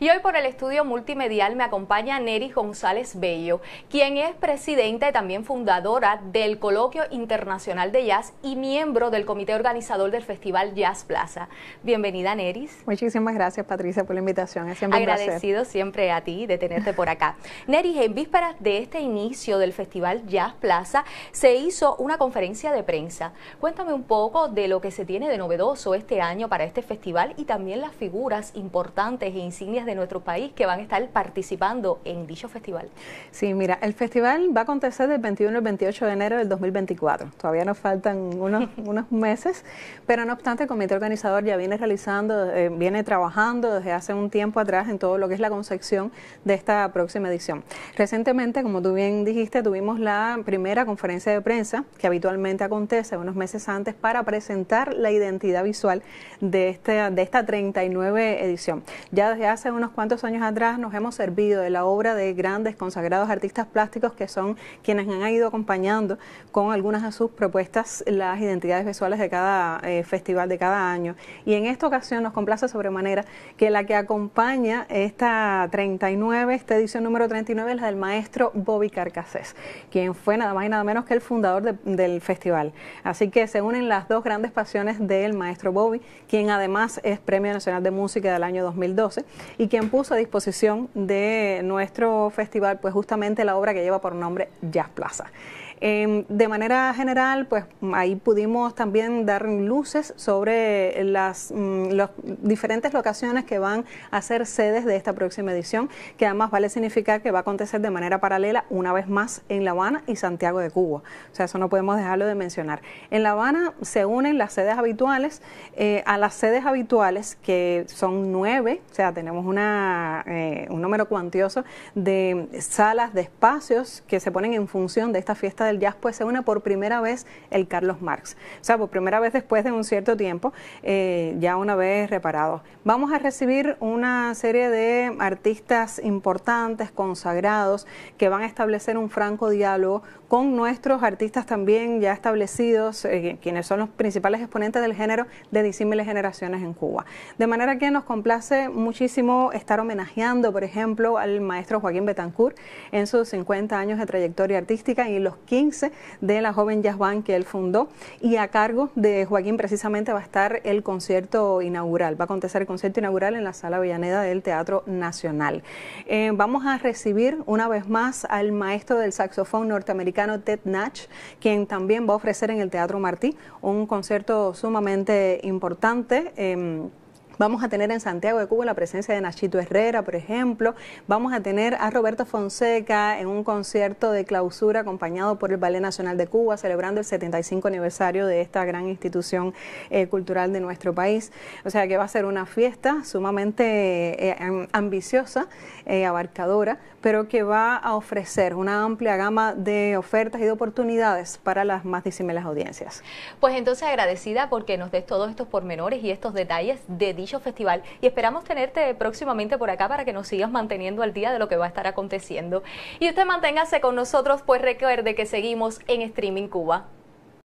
Y hoy por el estudio multimedial me acompaña Neris González Bello, quien es presidenta y también fundadora del Coloquio Internacional de Jazz y miembro del comité organizador del Festival Jazz Plaza. Bienvenida, Neris. Muchísimas gracias, Patricia, por la invitación. Es siempre Agradecido siempre a ti de tenerte por acá. Neris, en vísperas de este inicio del Festival Jazz Plaza, se hizo una conferencia de prensa. Cuéntame un poco de lo que se tiene de novedoso este año para este festival y también las figuras importantes e insignias de nuestro país que van a estar participando en dicho festival. Sí, mira, el festival va a acontecer del 21 al 28 de enero del 2024. Todavía nos faltan unos, unos meses, pero no obstante, el comité organizador ya viene realizando, eh, viene trabajando desde hace un tiempo atrás en todo lo que es la concepción de esta próxima edición. Recientemente, como tú bien dijiste, tuvimos la primera conferencia de prensa que habitualmente acontece unos meses antes para presentar la identidad visual de este de esta 39 edición. Ya desde hace unos cuantos años atrás nos hemos servido de la obra de grandes consagrados artistas plásticos que son quienes han ido acompañando con algunas de sus propuestas las identidades visuales de cada eh, festival de cada año. Y en esta ocasión nos complace sobremanera que la que acompaña esta 39, esta edición número 39 es la del maestro Bobby Carcassés, quien fue nada más y nada menos que el fundador del festival. Así que se unen las dos grandes pasiones del maestro Bobby, quien además es Premio Nacional de Música del año 2012 y quien puso a disposición de nuestro festival pues justamente la obra que lleva por nombre Jazz Plaza. Em, de manera general, pues ahí pudimos también dar luces sobre las, mm, diferentes locaciones que van a ser sedes de esta próxima edición, que además vale significar que va a acontecer de manera paralela una vez más en La Habana y Santiago de Cuba. O sea, eso no podemos dejarlo de mencionar. En La Habana se unen las sedes habituales eh, a las sedes habituales, que son nueve, o sea, tenemos eh, un número cuantioso de salas, de espacios que se ponen en función de esta fiesta del jazz, pues se une por primera vez el Carlos Marx. O sea, por primera vez después de un cierto tiempo, eh, ya una vez reparado. Vamos a recibir una serie de artistas importantes, consagrados, que van a establecer un franco diálogo con nuestros artistas también ya establecidos, eh, quienes son los principales exponentes del género de disímiles generaciones en Cuba. De manera que nos complace muchísimo estar homenajeando, por ejemplo, al maestro Joaquín Betancourt en sus 50 años de trayectoria artística y los 15 de la joven jazz band que él fundó. Y a cargo de Joaquín precisamente va a estar el concierto inaugural, va a acontecer el concierto inaugural en la Sala Villaneda del Teatro Nacional. Eh, vamos a recibir una vez más al maestro del saxofón norteamericano Ted Natch, quien también va a ofrecer en el Teatro Martí un concierto sumamente importante. Em, Vamos a tener en Santiago de Cuba la presencia de Nachito Herrera, por ejemplo. Vamos a tener a Roberto Fonseca en un concierto de clausura acompañado por el Ballet Nacional de Cuba, celebrando el 75 aniversario de esta gran institución eh, cultural de nuestro país. O sea que va a ser una fiesta sumamente eh, ambiciosa, eh, abarcadora, pero que va a ofrecer una amplia gama de ofertas y de oportunidades para las más disímiles audiencias. Pues entonces agradecida porque nos des todos estos pormenores y estos detalles de festival y esperamos tenerte próximamente por acá para que nos sigas manteniendo al día de lo que va a estar aconteciendo. Y usted manténgase con nosotros, pues recuerde que seguimos en Streaming Cuba.